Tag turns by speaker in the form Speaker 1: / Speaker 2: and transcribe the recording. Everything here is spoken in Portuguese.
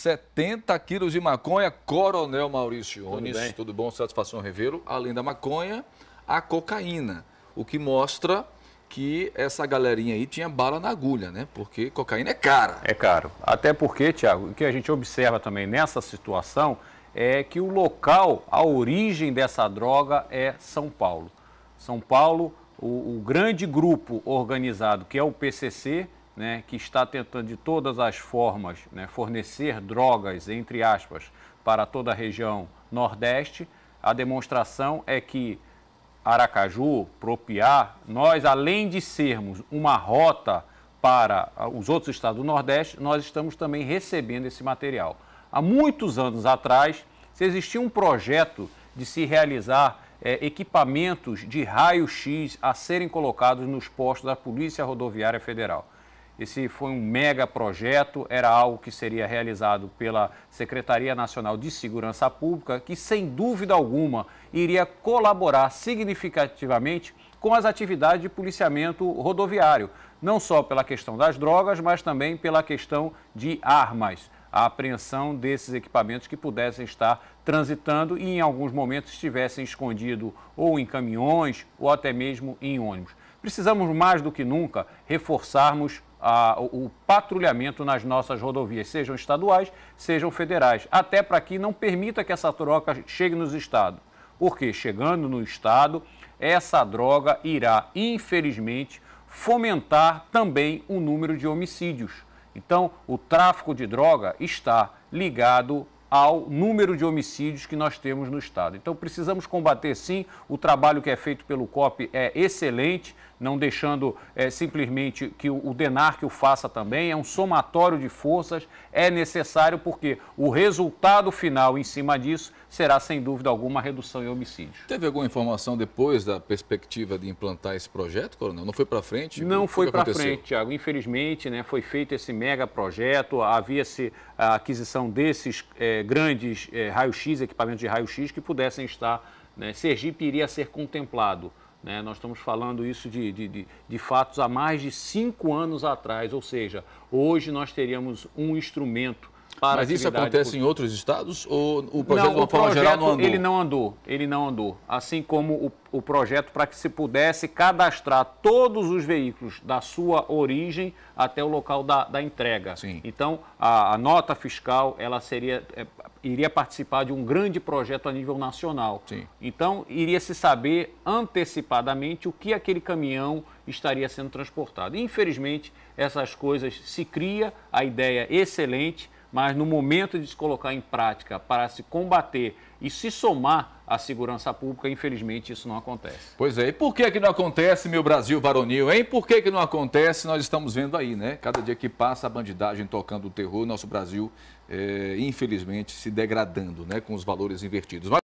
Speaker 1: 70 quilos de maconha, Coronel Maurício Onis. Tudo, tudo, bom? Satisfação Revelo. Além da maconha, a cocaína. O que mostra que essa galerinha aí tinha bala na agulha, né? Porque cocaína é cara.
Speaker 2: É caro. Até porque, Tiago, o que a gente observa também nessa situação é que o local, a origem dessa droga é São Paulo. São Paulo, o, o grande grupo organizado que é o PCC, né, que está tentando de todas as formas né, fornecer drogas, entre aspas, para toda a região Nordeste. A demonstração é que Aracaju, Propiá, nós, além de sermos uma rota para os outros estados do Nordeste, nós estamos também recebendo esse material. Há muitos anos atrás, se existia um projeto de se realizar é, equipamentos de raio-x a serem colocados nos postos da Polícia Rodoviária Federal. Esse foi um mega projeto, era algo que seria realizado pela Secretaria Nacional de Segurança Pública, que sem dúvida alguma iria colaborar significativamente com as atividades de policiamento rodoviário, não só pela questão das drogas, mas também pela questão de armas a apreensão desses equipamentos que pudessem estar transitando e, em alguns momentos, estivessem escondidos ou em caminhões ou até mesmo em ônibus. Precisamos, mais do que nunca, reforçarmos a, o patrulhamento nas nossas rodovias, sejam estaduais, sejam federais, até para que não permita que essa troca chegue nos estados. Porque chegando no estado, essa droga irá, infelizmente, fomentar também o número de homicídios então, o tráfico de droga está ligado ao número de homicídios que nós temos no Estado. Então, precisamos combater, sim. O trabalho que é feito pelo COP é excelente, não deixando é, simplesmente que o, DENAR que o faça também. É um somatório de forças, é necessário, porque o resultado final em cima disso será, sem dúvida alguma, a redução em homicídios.
Speaker 1: Teve alguma informação depois da perspectiva de implantar esse projeto, Coronel? Não foi para frente? Não foi para frente,
Speaker 2: Tiago. Infelizmente, né, foi feito esse mega projeto, havia-se a aquisição desses. É, eh, grandes é, eh, raio-x, equipamentos de raio-x que pudessem estar. Né? Sergipe iria ser contemplado. Né? Nós estamos falando isso de, de, de, de fatos há mais de cinco anos atrás, ou seja, hoje nós teríamos um instrumento mas isso acontece em
Speaker 1: outros estados ou o projeto não, de uma forma geral não andou? Ele
Speaker 2: não andou, ele não andou. Assim como o, o projeto para que se pudesse cadastrar todos os veículos da sua origem até o local da, da entrega. Sim. Então, a, a, nota fiscal, ela seria, é, iria participar de um grande projeto a nível nacional. Sim. Então, iria se saber antecipadamente o que aquele caminhão estaria sendo transportado. Infelizmente, essas coisas se cria, a ideia é excelente, mas no momento de se colocar em prática para se combater e se somar à segurança pública,
Speaker 1: infelizmente isso não acontece. Pois é, e por que, que não acontece, meu Brasil varonil, hein? Por que, que não acontece? Nós estamos vendo aí, né? Cada dia que passa a bandidagem tocando o terror, nosso Brasil, é, infelizmente, se degradando, né? Com os valores invertidos. Mas...